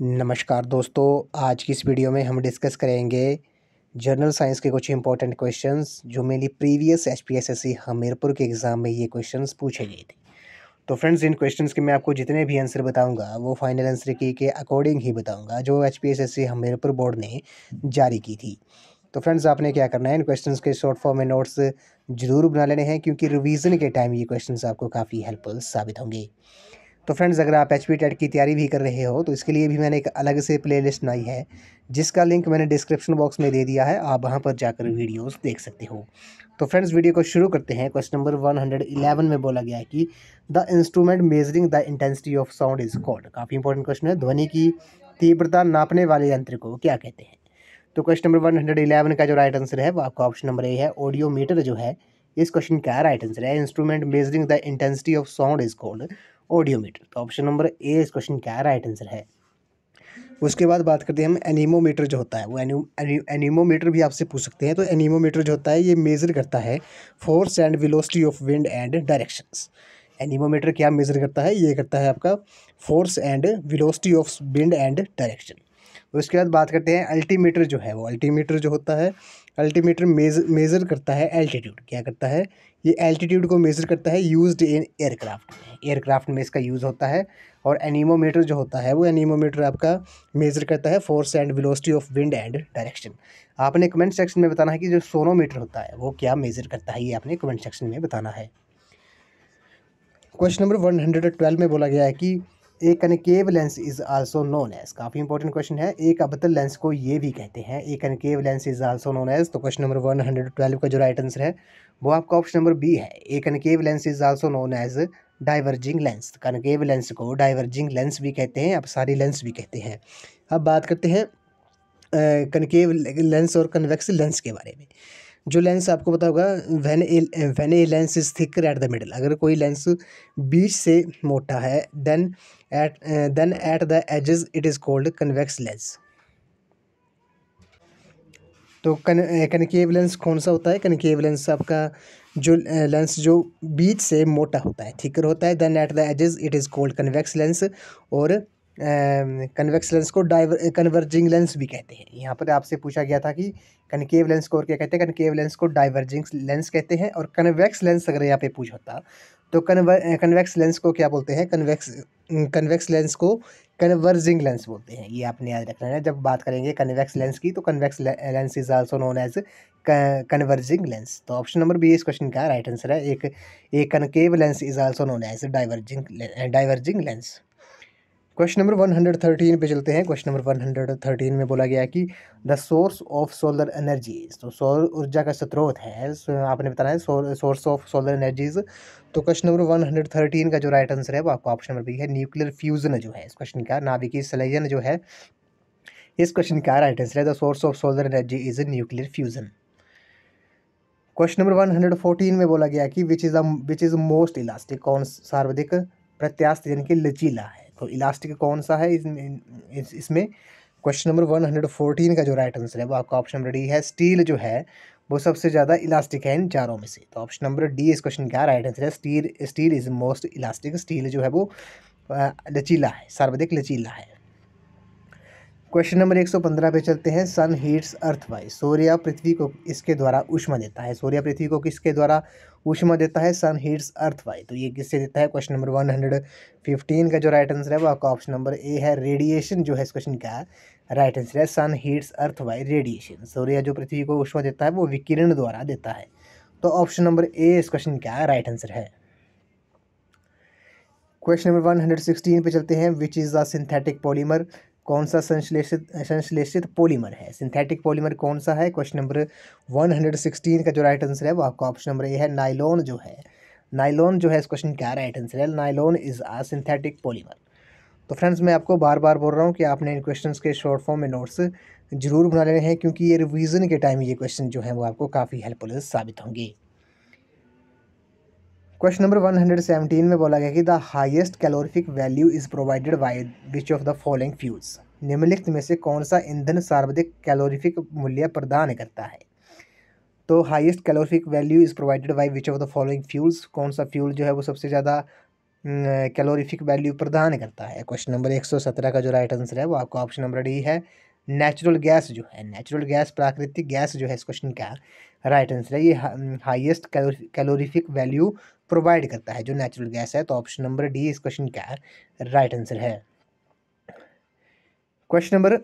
नमस्कार दोस्तों आज की इस वीडियो में हम डिस्कस करेंगे जनरल साइंस के कुछ इंपॉर्टेंट क्वेश्चंस जो मेरी previous H P S S C Hamirpur के एग्ज़ाम में ये क्वेश्चंस पूछे गए थे तो फ्रेंड्स इन क्वेश्चंस के मैं आपको जितने भी आंसर बताऊंगा वो फाइनल आंसर की के अकॉर्डिंग ही बताऊँगा जो H P S S C Hamirpur board ने जारी की थी तो फ्रेंड्स आपने क्या करना है इन क्वेश्चंस के शॉर्ट फॉर्म में नोट्स ज़रूर बना लेने हैं क्योंकि रिवीजन के टाइम ये क्वेश्चंस आपको काफ़ी हेल्पफुल साबित होंगे तो फ्रेंड्स अगर आप एच पी टेट की तैयारी भी कर रहे हो तो इसके लिए भी मैंने एक अलग से प्लेलिस्ट बनाई है जिसका लिंक मैंने डिस्क्रिप्शन बॉक्स में दे दिया है आप वहाँ पर जाकर वीडियोस देख सकते हो तो फ्रेंड्स वीडियो को शुरू करते हैं क्वेश्चन नंबर 111 में बोला गया है कि the instrument measuring the intensity of sound is called काफ़ी इंपॉर्टेंट क्वेश्चन है ध्वनि की तीव्रता नापने वाले यंत्र को क्या कहते हैं तो क्वेश्चन नंबर वन का जो राइट आंसर है वो आपका ऑप्शन नंबर ए है ऑडियो मीटर जो है इस क्वेश्चन का राइट आंसर है instrument measuring the intensity of sound is called audiometer तो ऑप्शन नंबर ए इस क्वेश्चन का राइट आंसर है उसके बाद बात करते हैं हम एनीमोमीटर जो होता है वो एनीमोमीटर भी आपसे पूछ सकते हैं तो एनीमोमीटर जो होता है ये मेज़र करता है force and velocity of wind and directions anemometer क्या मेज़र करता है ये करता है आपका force and velocity of wind and direction उसके बाद बात करते हैं अल्टीमीटर जो है वो अल्टीमीटर जो होता है अल्टीमीटर मेजर मेज़र करता है एल्टीट्यूड क्या करता है ये एल्टीट्यूड को मेज़र करता है यूज्ड इन एयरक्राफ्ट एयरक्राफ्ट में इसका यूज़ होता है और एनीमोमीटर जो होता है वो एनीमोमीटर आपका मेज़र करता है force and velocity of wind and direction आपने कमेंट सेक्शन में बताना है कि जो सोनोमीटर होता है वो क्या मेज़र करता है ये आपने कमेंट सेक्शन में बताना है question number one hundred twelve में बोला गया है कि a concave lens is also known as काफ़ी इंपॉर्टेंट क्वेश्चन है एक अबतल लेंस को ये भी कहते हैं a concave lens is also known as तो question number one hundred twelve का जो राइट आंसर है वो आपका ऑप्शन नंबर बी है a concave lens is also known as diverging lens concave lens को डाइवर्जिंग लेंस भी कहते हैं सारी लेंस भी कहते हैं अब बात करते हैं कनकेव लेंस और कन्वेक्स लेंस के बारे में जो लेंस आपको पता होगा when a when a lens is thicker at the middle अगर कोई लेंस बीच से मोटा है than at than at the edges it is called convex lens तो कन कनकेव लेंस कौन सा होता है कनकेव लेंस आपका जो लेंस जो बीच से मोटा होता है थिकर होता है than at the edges it is called convex lens और कन्वेक्स लेंस को डाइवर कन्वर्जिंग लेंस भी कहते हैं यहाँ पर आपसे पूछा गया था कि कनकेव लेंस को और क्या कहते हैं कनकेव लेंस को डाइवर्जिंग लेंस कहते हैं और कन्वेक्स लेंस अगर यहाँ पे पूछ होता तो कन्वर कन्वेक्स लेंस को क्या बोलते हैं कन्वेक्स कन्वेक्स लेंस को कन्वर्जिंग लेंस बोलते हैं ये आपने याद रखना है जब बात करेंगे कन्वेक्स लेंस की तो convex lens is also known as converging lens तो ऑप्शन नंबर बी इस क्वेश्चन का राइट आंसर है एक एक concave lens is also known as diverging diverging lens question number one hundred thirteen पे चलते हैं question number one hundred thirteen में बोला गया है कि the source of solar energies तो सौर ऊर्जा का स्रोत है आपने बताना है सोर्स ऑफ सोलर एनर्जीज तो question number one hundred thirteen का जो राइट आंसर है वो आपको ऑप्शन नंबर बी है न्यूक्लियर फ्यूजन जो है इस क्वेश्चन का नाविकी सलेजन जो है इस क्वेश्चन का राइट आंसर है the source of solar energy is a nuclear fusion question number one hundred fourteen में बोला गया कि which is which is most elastic कौन सर्वाधिक प्रत्यास्थ यानी कि लचीला है तो इलास्टिक कौन सा है इसमें question number one hundred fourteen का जो राइट आंसर है वो आपका ऑप्शन नंबर डी है स्टील जो है वो सबसे ज़्यादा इलास्टिक है इन चारों में से तो ऑप्शन नंबर डी इस क्वेश्चन का राइट आंसर है steel steel is most elastic steel जो है वो लचीला है सर्वाधिक लचीला है क्वेश्चन नंबर एक सौ पंद्रह पे चलते हैं सन हीट्स अर्थ बाय सूर्य पृथ्वी को इसके द्वारा उष्मा देता है सूर्य पृथ्वी को किसके द्वारा ऊष्मा देता है सन हीट्स अर्थ वाई तो ये किससे देता है question number one hundred fifteen का जो राइट आंसर है वो आपका ऑप्शन नंबर ए है रेडिएशन जो है इस क्वेश्चन का राइट आंसर है sun heats earth by radiation सूर्य जो पृथ्वी को ऊष्मा देता है वो विकिरण द्वारा देता है तो ऑप्शन नंबर ए इस क्वेश्चन का राइट आंसर है question number one hundred sixteen पे चलते हैं which is the synthetic polymer कौन सा संश्लेषित संश्लेषित पॉलीमर है सिंथेटिक पॉलीमर कौन सा है question number one hundred sixteen का जो राइट आंसर है वो आपका ऑप्शन नंबर ए है नाइलॉन जो है नाइलॉन जो है इस क्वेश्चन का राइट आंसर है nylon is a synthetic polymer तो फ्रेंड्स मैं आपको बार बार बोल रहा हूँ कि आपने इन क्वेश्चन के शॉर्ट फॉर्म में नोट्स ज़रूर बना लेने हैं क्योंकि ये रिवीजन के टाइम ये क्वेश्चन जो है वो आपको काफ़ी हेल्पफुल साबित होंगी क्वेश्चन नंबर 117 में बोला गया कि the highest calorific value is provided by which of the following fuels निम्नलिखित में से कौन सा ईंधन सर्वाधिक कैलोरिफिक मूल्य प्रदान करता है तो highest calorific value is provided by which of the following fuels कौन सा फ्यूल जो है वो सबसे ज़्यादा कैलोरिफिक वैल्यू प्रदान करता है क्वेश्चन नंबर एक सौ सत्रह का जो राइट आंसर है वो आपका ऑप्शन नंबर डी है नेचुरल गैस जो है नेचुरल गैस प्राकृतिक गैस जो है इस क्वेश्चन का राइट आंसर है ये हाईएस्ट कैलोरीफिक वैल्यू प्रोवाइड करता है जो नेचुरल गैस है तो ऑप्शन नंबर डी इस क्वेश्चन का राइट आंसर है क्वेश्चन नंबर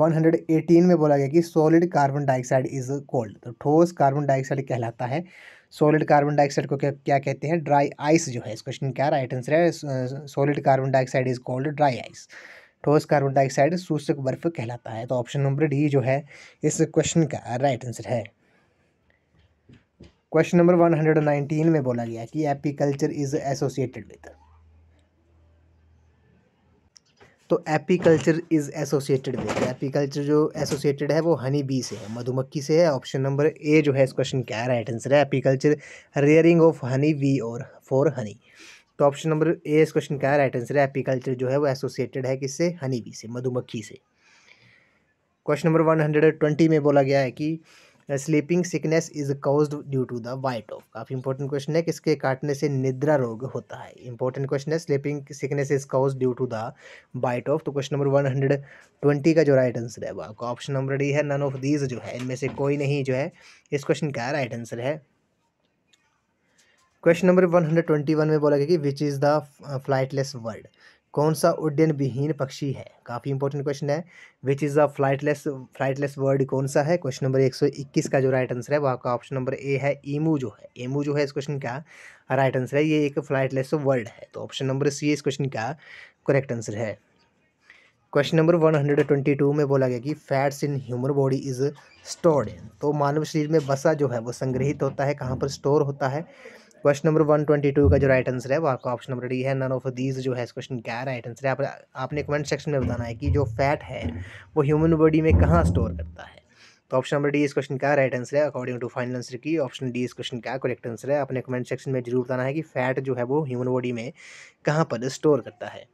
118 में बोला गया कि solid carbon dioxide is called तो ठोस कार्बन डाइऑक्साइड कहलाता है सॉलिड कार्बन डाइऑक्साइड को क्या क्या कहते हैं ड्राई आइस जो है इस क्वेश्चन का राइट आंसर है solid carbon dioxide is called dry ice ठोस कार्बन डाइऑक्साइड सूचक बर्फ कहलाता है तो ऑप्शन नंबर डी जो है इस क्वेश्चन का राइट आंसर है question number one hundred nineteen में बोला गया कि एपीकल्चर इज एसोसिएटेड विद तो apiculture is associated with apiculture जो एसोसिएटेड है वो हनी बी से है मधुमक्खी से है ऑप्शन नंबर ए जो है इस क्वेश्चन क्या राइट आंसर है apiculture rearing of honey bee और फॉर हनी तो ऑप्शन नंबर ए इस क्वेश्चन का राइट आंसर है एपीकल्चर जो है वो एसोसिएटेड है किससे हनी बी से मधुमक्खी से question number one hundred twenty में बोला गया है कि sleeping sickness is caused due to the bite of काफ़ी इंपॉर्टेंट क्वेश्चन है किसके काटने से निद्रा रोग होता है इंपॉर्टेंट क्वेश्चन है sleeping sickness is caused due to the bite of तो question number one hundred twenty का जो राइट आंसर है वो आपका ऑप्शन नंबर डी है नन ऑफ दीज जो है इनमें से कोई नहीं जो है इस क्वेश्चन का राइट आंसर है question number one hundred twenty one में बोला गया कि which is the flightless bird कौन सा उड्डयन विहीन पक्षी है काफ़ी इंपॉर्टेंट क्वेश्चन है which is a flightless flightless bird कौन सा है क्वेश्चन नंबर 121 का जो राइट आंसर है वो आपका ऑप्शन नंबर ए है ईमू जो है ईमू जो है इस क्वेश्चन का राइट आंसर है ये एक फ्लाइटलेस वर्ड है तो ऑप्शन नंबर सी इस क्वेश्चन का करेक्ट आंसर है question number one hundred twenty two में बोला गया कि fats in human body is stored तो मानव शरीर में बसा जो है वो संग्रहित होता है कहाँ पर स्टोर होता है question number one twenty two का जो राइट आंसर है वो आपका ऑप्शन नंबर डी है नन ऑफ दीज जो है इस क्वेश्चन क्या राइट आंसर है आप, आपने कमेंट सेक्शन में बताना है कि जो फैट है वो ह्यूमन बॉडी में कहाँ स्टोर करता है तो ऑप्शन नंबर डी इस क्वेश्चन का राइट आंसर है अकॉर्डिंग टू फाइनल आंसर की ऑप्शन डी इस क्वेश्चन का करेक्ट आंसर है आपने कमेंट सेक्शन में जरूर बताना है कि फैट जो है वो ह्यूमन बॉडी में कहाँ पर स्टोर करता है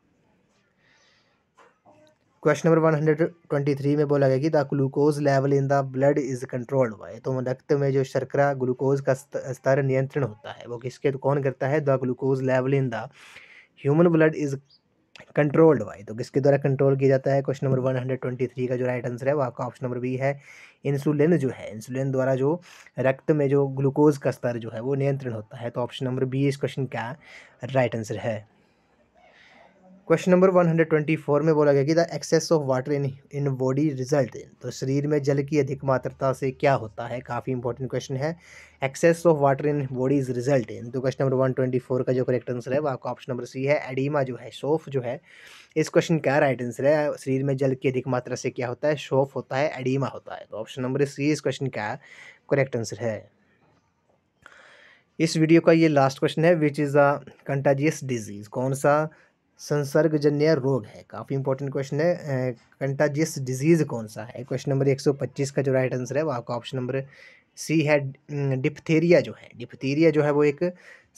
question number one hundred twenty three में बोला गया कि the glucose level in the blood is controlled by तो रक्त में जो शर्करा ग्लूकोज का स्तर नियंत्रण होता है वो किसके तो कौन करता है the glucose level in the human blood is controlled by तो किसके द्वारा कंट्रोल किया जाता है question number one hundred twenty three का जो राइट आंसर है वो आपका ऑप्शन नंबर बी है इंसुलिन जो है इंसुलिन द्वारा जो रक्त में जो ग्लूकोज का स्तर जो है वो नियंत्रण होता है तो ऑप्शन नंबर बी इस क्वेश्चन का राइट आंसर है question number one hundred twenty four में बोला गया कि the excess of water in in body result in तो शरीर में जल की अधिक मात्रता से क्या होता है काफ़ी इंपॉर्टेंट क्वेश्चन है excess of water in body is result in तो क्वेश्चन नंबर 124 का जो करेक्ट आंसर है वो आपका ऑप्शन नंबर सी है एडीमा जो है शोफ जो है इस क्वेश्चन का राइट आंसर है शरीर में जल की अधिक मात्रा से क्या होता है शोफ होता है एडिमा होता है तो ऑप्शन नंबर सी इस क्वेश्चन का करेक्ट आंसर है इस वीडियो का ये लास्ट क्वेश्चन है which is a contagious disease कौन सा संसर्गजन्य रोग है काफ़ी इंपॉर्टेंट क्वेश्चन है कंटाजियस डिजीज़ कौन सा है क्वेश्चन नंबर एक सौ पच्चीस का जो राइट आंसर है वो आपका ऑप्शन नंबर सी है डिप्थेरिया जो है डिप्थेरिया जो है वो एक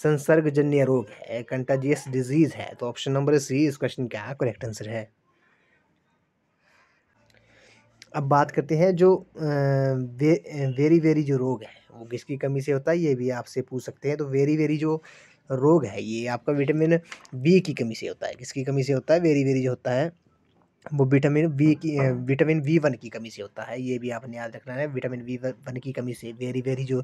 संसर्गजन्य रोग है कंटाजियस डिजीज़ है तो ऑप्शन नंबर सी इस क्वेश्चन का करेक्ट आंसर है अब बात करते हैं जो वे, वेरी वेरी जो रोग है वो किसकी कमी से होता है ये भी आपसे पूछ सकते हैं तो वेरी वेरी जो रोग है ये आपका विटामिन बी की कमी से होता है किसकी कमी से होता है वेरी वेरी जो होता है वो विटामिन बी की विटामिन बी वन की कमी से होता है ये भी आपने याद रखना है विटामिन बी वन की कमी से वेरी वेरी जो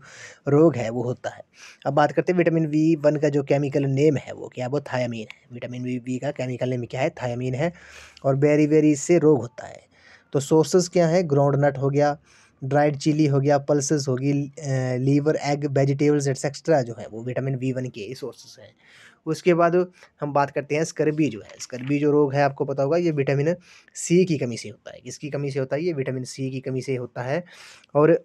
रोग है वो होता है अब बात करते हैं विटामिन बी वन का जो केमिकल नेम है वो क्या वो थायामीन है विटामिन बी बी का केमिकल नेम क्या है थायामीन है और वेरी वेरी से रोग होता है तो सोर्सेज क्या है ग्राउंड नट हो गया ड्राइड चिली हो गया पल्सेस होगी लीवर एग वेजिटेबल्स एक्सेट्रा जो है वो विटामिन बी वन के सोर्सेस हैं उसके बाद हम बात करते हैं स्कर्बी जो है स्कर्बी जो रोग है आपको पता होगा ये विटामिन सी की कमी से होता है किसकी कमी से होता है ये विटामिन सी की कमी से होता है और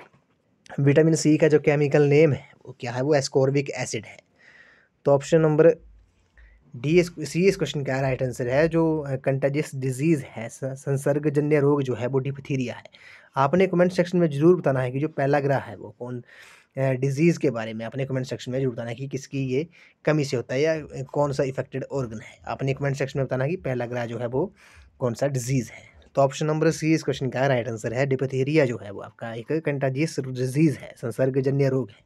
विटामिन सी का जो केमिकल नेम है वो क्या है वो एस्कॉर्बिक एसिड है तो ऑप्शन नंबर डी इस सी इस क्वेश्चन का राइट आंसर है जो कंटेजियस डिजीज़ है संसर्गजन्य रोग जो है वो डिपथीरिया है आपने कमेंट सेक्शन में ज़रूर बताना है कि जो पहला ग्रह है वो कौन डिजीज़ के बारे में अपने कमेंट सेक्शन में जरूर बताना है कि किसकी ये कमी से होता है या कौन सा इफेक्टेड ऑर्गन है अपने कमेंट सेक्शन में बताना कि पहला ग्रह जो है वो कौन सा डिजीज़ है तो ऑप्शन नंबर सी इस क्वेश्चन का राइट आंसर है डिपेथेरिया जो है वो आपका एक कंटाजियस डिजीज़ है संसर्गजन्य रोग है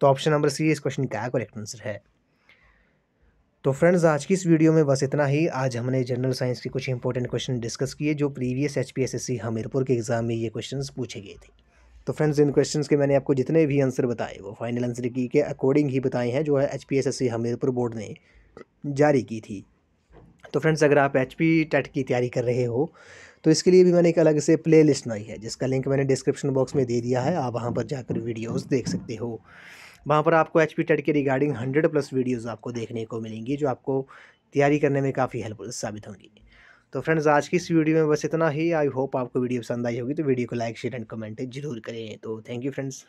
तो ऑप्शन नंबर सी इस क्वेश्चन का करेक्ट आंसर है तो फ्रेंड्स आज की इस वीडियो में बस इतना ही आज हमने जनरल साइंस के कुछ इंपॉर्टेंट क्वेश्चन डिस्कस किए जो प्रीवियस एच पी हमीरपुर के एग्ज़ाम में ये क्वेश्चन पूछे गए थे तो फ्रेंड्स इन क्वेश्चंस के मैंने आपको जितने भी आंसर बताए वो फाइनल आंसर की के अकॉर्डिंग ही बताए हैं जो है एच हमीरपुर बोर्ड ने जारी की थी तो फ्रेंड्स अगर आप एच पी टेट की तैयारी कर रहे हो तो इसके लिए भी मैंने एक अलग से प्ले लिस्ट बनाई है जिसका लिंक मैंने डिस्क्रिप्शन बॉक्स में दे दिया है आप वहाँ पर जाकर वीडियोज़ देख सकते हो वहाँ पर आपको एच पी टेट के रिगार्डिंग हंड्रेड प्लस वीडियोज़ आपको देखने को मिलेंगी जो आपको तैयारी करने में काफ़ी हेल्पफुल साबित होंगी तो फ्रेंड्स आज की इस वीडियो में बस इतना ही आई होप आपको वीडियो पसंद आई होगी तो वीडियो को लाइक शेयर एंड कमेंट जरूर करें तो थैंक यू फ्रेंड्स